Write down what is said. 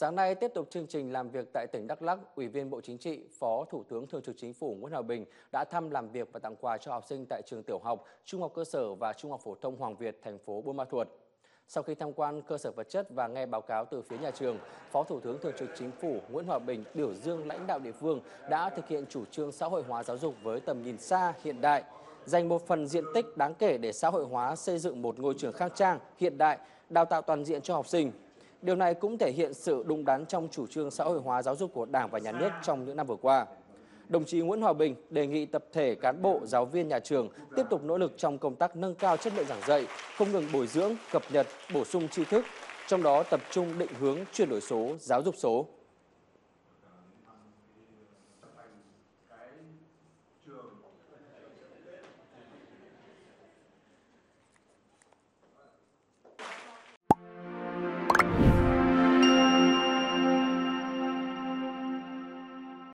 Sáng nay tiếp tục chương trình làm việc tại tỉnh Đắk Lắk, Ủy viên Bộ Chính trị, Phó Thủ tướng Thường trực Chính phủ Nguyễn Hòa Bình đã thăm làm việc và tặng quà cho học sinh tại trường tiểu học, trung học cơ sở và trung học phổ thông Hoàng Việt, thành phố Buôn Ma Thuột. Sau khi tham quan cơ sở vật chất và nghe báo cáo từ phía nhà trường, Phó Thủ tướng Thường trực Chính phủ Nguyễn Hòa Bình biểu dương lãnh đạo địa phương đã thực hiện chủ trương xã hội hóa giáo dục với tầm nhìn xa, hiện đại, dành một phần diện tích đáng kể để xã hội hóa xây dựng một ngôi trường khang trang, hiện đại, đào tạo toàn diện cho học sinh, Điều này cũng thể hiện sự đúng đắn trong chủ trương xã hội hóa giáo dục của Đảng và Nhà nước trong những năm vừa qua. Đồng chí Nguyễn Hòa Bình đề nghị tập thể cán bộ, giáo viên nhà trường tiếp tục nỗ lực trong công tác nâng cao chất lượng giảng dạy, không ngừng bồi dưỡng, cập nhật, bổ sung tri thức, trong đó tập trung định hướng chuyển đổi số, giáo dục số.